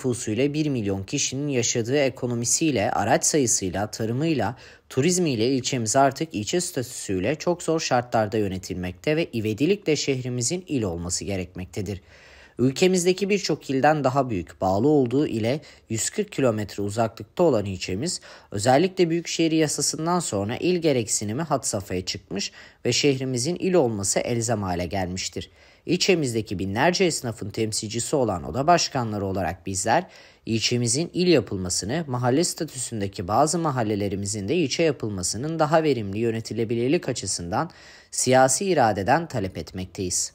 nüfusuyla 1 milyon kişinin yaşadığı ekonomisiyle, araç sayısıyla, tarımıyla, turizmiyle ilçemiz artık ilçe statüsüyle çok zor şartlarda yönetilmekte ve ivedilikle şehrimizin il olması gerekmektedir. Ülkemizdeki birçok ilden daha büyük, bağlı olduğu ile 140 kilometre uzaklıkta olan ilçemiz, özellikle büyükşehir yasasından sonra il gereksinimi hat safhaya çıkmış ve şehrimizin il olması elzem hale gelmiştir. İlçemizdeki binlerce esnafın temsilcisi olan oda başkanları olarak bizler, ilçemizin il yapılmasını, mahalle statüsündeki bazı mahallelerimizin de ilçe yapılmasının daha verimli yönetilebilirlik açısından siyasi iradeden talep etmekteyiz.